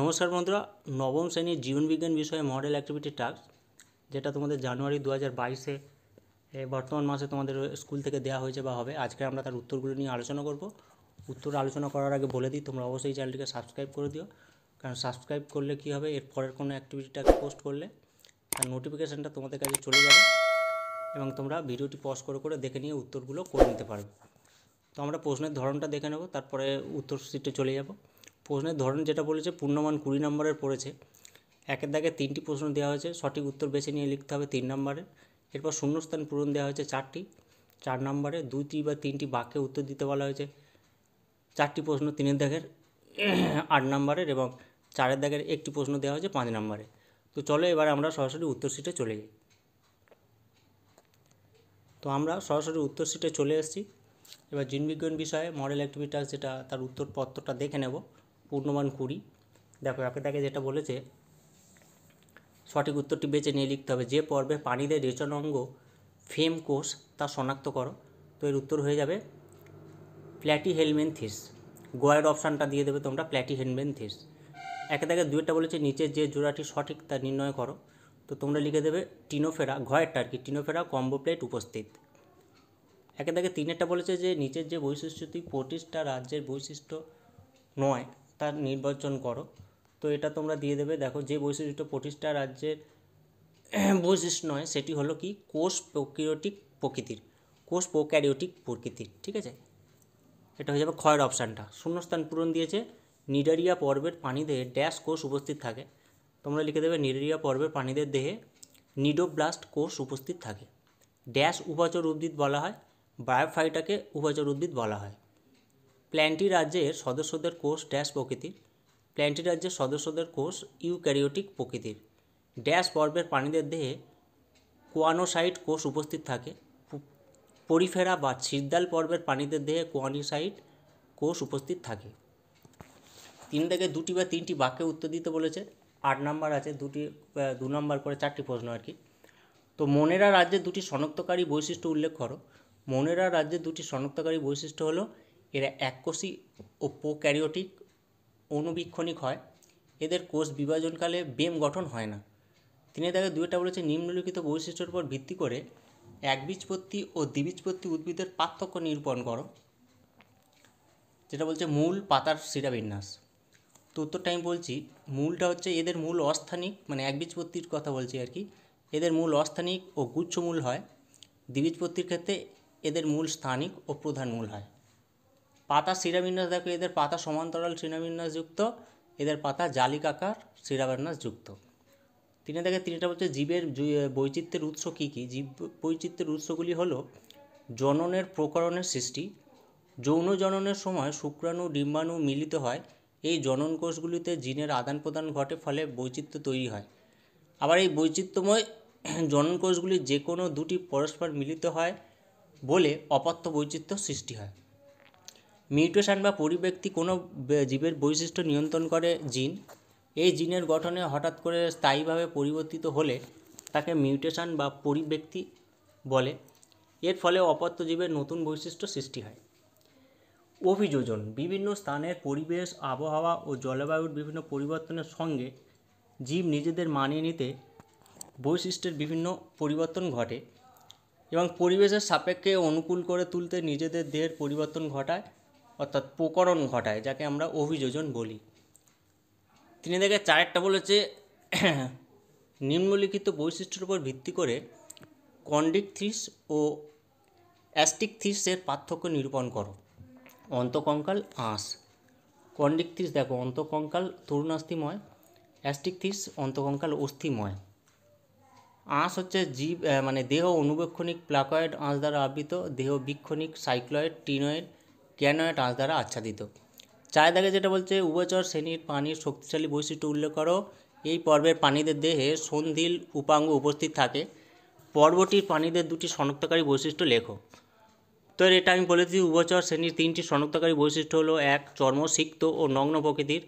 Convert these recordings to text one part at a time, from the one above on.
নমস্কার বন্ধুরা নবম শ্রেণীর জীবনবিজ্ঞান বিষয়ে মডেল অ্যাক্টিভিটি টাস্ক যেটা তোমাদের জানুয়ারি দু হাজার বাইশে বর্তমান মাসে তোমাদের স্কুল থেকে দেওয়া হয়েছে বা হবে আজকে আমরা তার উত্তরগুলো নিয়ে আলোচনা করব উত্তর আলোচনা করার আগে বলে দিই তোমরা অবশ্যই চ্যানেলটিকে সাবস্ক্রাইব করে দিও কারণ সাবস্ক্রাইব করলে কী হবে এর পরের কোনো অ্যাক্টিভিটি টাস্ক পোস্ট করলে তার নোটিফিকেশানটা তোমাদের কাছে চলে যাবে এবং তোমরা ভিডিওটি পজ করে করে দেখে নিয়ে উত্তরগুলো করে নিতে পারবে তো আমরা প্রশ্নের ধরনটা দেখে নেবো তারপরে উত্তর সিটে চলে যাবো প্রশ্নের ধরন যেটা বলেছে পূর্ণমান কুড়ি নম্বরের পড়েছে একের দাগে তিনটি প্রশ্ন দেওয়া হয়েছে সঠিক উত্তর বেছে নিয়ে লিখতে হবে তিন নম্বরে এরপর শূন্যস্থান পূরণ দেওয়া হয়েছে চারটি চার নম্বরে দুইটি বা তিনটি বাক্যে উত্তর দিতে বলা হয়েছে চারটি প্রশ্ন তিনের দাগের আট নম্বরের এবং চারের দাগের একটি প্রশ্ন দেওয়া হয়েছে পাঁচ নম্বরে তো চলো এবার আমরা সরাসরি উত্তর সিটে চলে যাই তো আমরা সরাসরি উত্তর সিটে চলে এসেছি এবার জিনবিজ্ঞান বিষয়ে মডেল অ্যাক্টিভিটাস যেটা তার উত্তরপত্রটা দেখে নেব পূর্ণমান কুড়ি দেখো একে তাকে যেটা বলেছে সঠিক উত্তরটি বেছে নিয়ে লিখতে হবে যে পর্বে প্রাণীদের অঙ্গ ফেম কোষ তা শনাক্ত করো তো এর উত্তর হয়ে যাবে প্ল্যাটি হেলমেনথিস গোয়ের অপশানটা দিয়ে দেবে তোমরা প্ল্যাটি হেলমেনথিস একে তাকে দুয়েরটা বলেছে নিচের যে জোড়াটি সঠিক তা নির্ণয় করো তো তোমরা লিখে দেবে টিনোফেরা ঘয়েরটা আর কি টিনোফেরা কম্বো প্লেট উপস্থিত একে তাকে তিনেরটা বলেছে যে নিচের যে বৈশিষ্ট্যটি প্রতিষ্ঠা রাজ্যের বৈশিষ্ট্য নয় তার নির্বাচন করো তো এটা তোমরা দিয়ে দেবে দেখো যে বৈশিষ্ট্য প্রতিষ্ঠা রাজ্যের বৈশিষ্ট্য নয় সেটি হলো কি কোষ প্রক্রিয়টিক প্রকৃতির কোষ প্রোক্যারিওটিক প্রকৃতির ঠিক আছে এটা হয়ে যাবে ক্ষয়ের অপশানটা শূন্যস্থান পূরণ দিয়েছে নিডারিয়া পর্বের প্রাণীদের ড্যাশ কোষ উপস্থিত থাকে তোমরা লিখে দেবে নিডারিয়া পর্বের প্রাণীদের দেহে নিডোব্লাস্ট কোষ উপস্থিত থাকে ড্যাশ উপাচর উদ্ভিদ বলা হয় বায়োফাইটাকে উপাচর উদ্ভিদ বলা হয় প্ল্যান্টি রাজ্যের সদস্যদের কোষ ড্যাশ প্রকৃতির প্ল্যান্টি রাজ্যের সদস্যদের কোষ ইউক্যারিওটিক প্রকৃতির ড্যাশ পর্বের প্রাণীদের দেহে কোয়ানোসাইট কোষ উপস্থিত থাকে পরিফেরা বা ছিদ্দাল পর্বের প্রাণীদের দেহে কোয়ানোসাইট কোষ উপস্থিত থাকে তিন থেকে দুটি বা তিনটি বাক্যে উত্তর দিতে বলেছে আট নাম্বার আছে দুটি দু নম্বর করে চারটি প্রশ্ন আর কি তো মনেরা রাজ্যের দুটি শনাক্তকারী বৈশিষ্ট্য উল্লেখ করো মনেরা রাজ্যের দুটি শনাক্তকারী বৈশিষ্ট্য হলো এরা এককোষী ও প্রোক্যারিওটিক অনুবীক্ষণিক হয় এদের কোষ বিভাজনকালে বেম গঠন হয় না তিনি তাকে দুইটা বলেছে নিম্নলিখিত বৈশিষ্ট্যের উপর ভিত্তি করে একবীজপত্তি ও দ্বিবীজপত্তি উদ্ভিদের পার্থক্য নিরূপণ করো যেটা বলছে মূল পাতার শিরাবিন্যাস তো উত্তরটা আমি বলছি মূলটা হচ্ছে এদের মূল অস্থানিক মানে একবীজপত্তির কথা বলছি আর কি এদের মূল অস্থানিক ও গুচ্ছমূল হয় দ্বিবীজপত্রির ক্ষেত্রে এদের মূল স্থানিক ও প্রধান মূল হয় পাতা শিরাবিন্যাস দেখো এদের পাতা সমান্তরাল শিরাবিন্যাসযুক্ত এদের পাতা জালিকাকার শিরাবিন্যাসযুক্ত তিনে দেখে তিনটা বলছে জীবের বৈচিত্র্যের উৎস কী কী জীব বৈচিত্র্যের উৎসগুলি হলো জননের প্রকরণের সৃষ্টি যৌন জননের সময় শুক্রাণু ডিম্বাণু মিলিত হয় এই জনন কোষগুলিতে জিনের আদান প্রদান ঘটে ফলে বৈচিত্র্য তৈরি হয় আবার এই বৈচিত্র্যময় জনন কোষগুলি যে কোনো দুটি পরস্পর মিলিত হয় বলে অপাত্য বৈচিত্র্য সৃষ্টি হয় মিউটেশন বা পরিব্যক্তি কোনো জীবের বৈশিষ্ট্য নিয়ন্ত্রণ করে জিন এই জিনের গঠনে হঠাৎ করে স্থায়ীভাবে পরিবর্তিত হলে তাকে মিউটেশন বা পরিব্যক্তি বলে এর ফলে অপত্য জীবের নতুন বৈশিষ্ট্য সৃষ্টি হয় অভিযোজন বিভিন্ন স্থানের পরিবেশ আবহাওয়া ও জলবায়ুর বিভিন্ন পরিবর্তনের সঙ্গে জীব নিজেদের মানিয়ে নিতে বৈশিষ্ট্যের বিভিন্ন পরিবর্তন ঘটে এবং পরিবেশের সাপেক্ষে অনুকূল করে তুলতে নিজেদের দেহের পরিবর্তন ঘটায় অর্থাৎ প্রকরণ ঘটায় যাকে আমরা অভিযোজন বলি তিনি চার চারেরটা বলেছে নিম্নলিখিত বৈশিষ্ট্যের উপর ভিত্তি করে কন্ডিক থিস ও অ্যাস্টিক থিসের পার্থক্য নিরূপণ করো অন্তকঙ্কাল আঁশ কন্ডিক থিস দেখো অন্তকঙ্কাল তরুণাস্থিময় অ্যাস্টিক থিস অন্তকঙ্কাল অস্থিময় আঁশ হচ্ছে জীব মানে দেহ অনুবেক্ষণিক প্লাকয়েড আঁশ দ্বারা আবৃত দেহ বিক্ষণিক সাইক্লয়েড টিনয়েড ক্যানয় টাঁচ দ্বারা আচ্ছাদিত চায় দাগে যেটা বলছে উভচর শ্রেণীর পানির শক্তিশালী বৈশিষ্ট্য উল্লেখ করো এই পর্বের প্রাণীদের দেহে সন্ধিল উপাঙ্গ উপস্থিত থাকে পর্বটির প্রাণীদের দুটি শনাক্তকারী বৈশিষ্ট্য লেখো তো এটা আমি বলেছি উভচর শ্রেণীর তিনটি শনাক্তকারী বৈশিষ্ট্য হলো এক চর্ম সিক্ত ও নগ্ন প্রকৃতির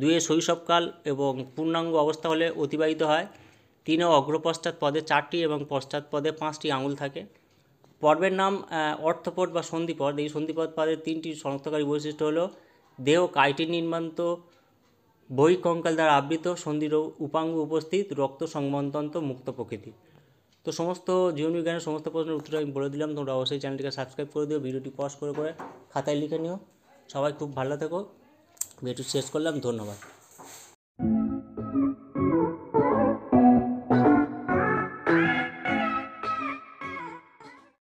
দুয়ে শৈশবকাল এবং পূর্ণাঙ্গ অবস্থা হলে অতিবাহিত হয় তিনে অগ্রপশ্চাৎ পদে চারটি এবং পশ্চাৎ পদে পাঁচটি আঙুল থাকে পর্বের নাম অর্থপদ বা সন্ধিপদ এই সন্ধিপদ পদের তিনটি শনাক্তকারী বৈশিষ্ট্য হলো দেহ কাইটিন নির্মান্ত বহিকঙ্কাল দ্বারা আবৃত সন্ধির উপাঙ্গ উপস্থিত রক্ত সংবন্ধন্ত মুক্ত প্রকৃতি তো সমস্ত জীবনবিজ্ঞানের সমস্ত প্রশ্নের উত্তর আমি বলে দিলাম তোমরা অবশ্যই চ্যানেলটিকে সাবস্ক্রাইব করে দিও ভিডিওটি পজ করে করে খাতায় লিখে নিও সবাই খুব ভালো থেকো ভিডিওটি শেষ করলাম ধন্যবাদ